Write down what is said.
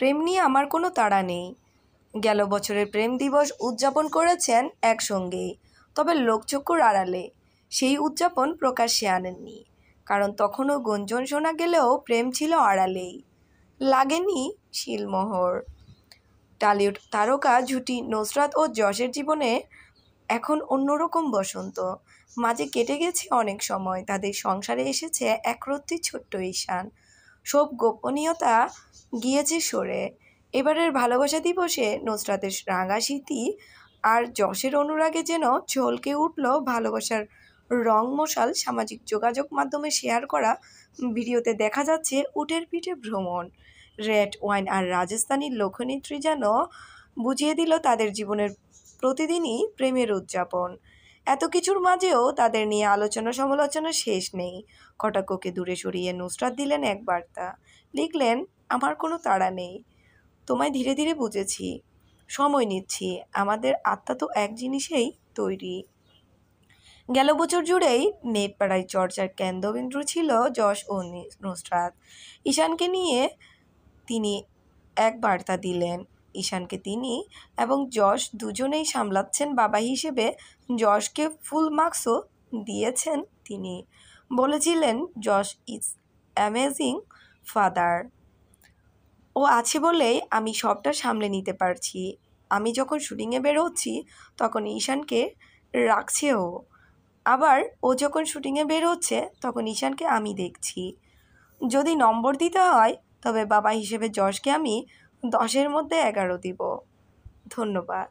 প্রেম নিয়ে আমার কোনো তাড়া নেই গেল বছরের প্রেম দিবস উদযাপন করেছেন একসঙ্গেই তবে লোকচক্ষুর আড়ালে সেই উদযাপন প্রকাশ্যে আনেননি কারণ তখনও গুঞ্জন শোনা গেলেও প্রেম ছিল আড়ালেই লাগেনি শিলমোহর টালিউড তারকা ঝুটি নসরাত ও যশের জীবনে এখন অন্যরকম বসন্ত মাঝে কেটে গেছে অনেক সময় তাদের সংসারে এসেছে একরত্তি ছোট্ট ঈশান সব গোপনীয়তা গিয়েছে সরে এবারের ভালোবাসা দিবসে নুসরাতের রাঙা স্মৃতি আর যশের অনুরাগে যেন ঝলকে উঠল ভালোবাসার রং মশাল সামাজিক যোগাযোগ মাধ্যমে শেয়ার করা ভিডিওতে দেখা যাচ্ছে উটের পিঠে ভ্রমণ রেড ওয়াইন আর রাজস্থানীর লোকনেত্রী যেন বুঝিয়ে দিল তাদের জীবনের প্রতিদিনই প্রেমের উদযাপন এত কিছুর মাঝেও তাদের নিয়ে আলোচনা সমালোচনা শেষ নেই কটাক্ষকে দূরে সরিয়ে নুসরাত দিলেন এক বার্তা লিখলেন আমার কোনো তাড়া নেই তোমায় ধীরে ধীরে বুঝেছি সময় নিচ্ছি আমাদের আত্মা তো এক জিনিসেই তৈরি গেল বছর জুড়েই নেটপাড়ায় চর্চার কেন্দ্রবিন্দু ছিল যশ ও নুসরাত ঈশানকে নিয়ে তিনি এক বার্তা দিলেন ঈশানকে তিনি এবং যশ দুজনেই সামলাচ্ছেন বাবা হিসেবে যশকে ফুল মার্কসও দিয়েছেন তিনি বলেছিলেন যশ ইজ অ্যামেজিং ফাদার ও আছে বলেই আমি সবটা সামলে নিতে পারছি আমি যখন শুটিংয়ে বেরোচ্ছি তখন ঈশানকে রাখছে ও আবার ও যখন শুটিংয়ে বেরোচ্ছে তখন ঈশানকে আমি দেখছি যদি নম্বর দিতে হয় তবে বাবা হিসেবে যশকে আমি দশের মধ্যে এগারো দিব ধন্যবাদ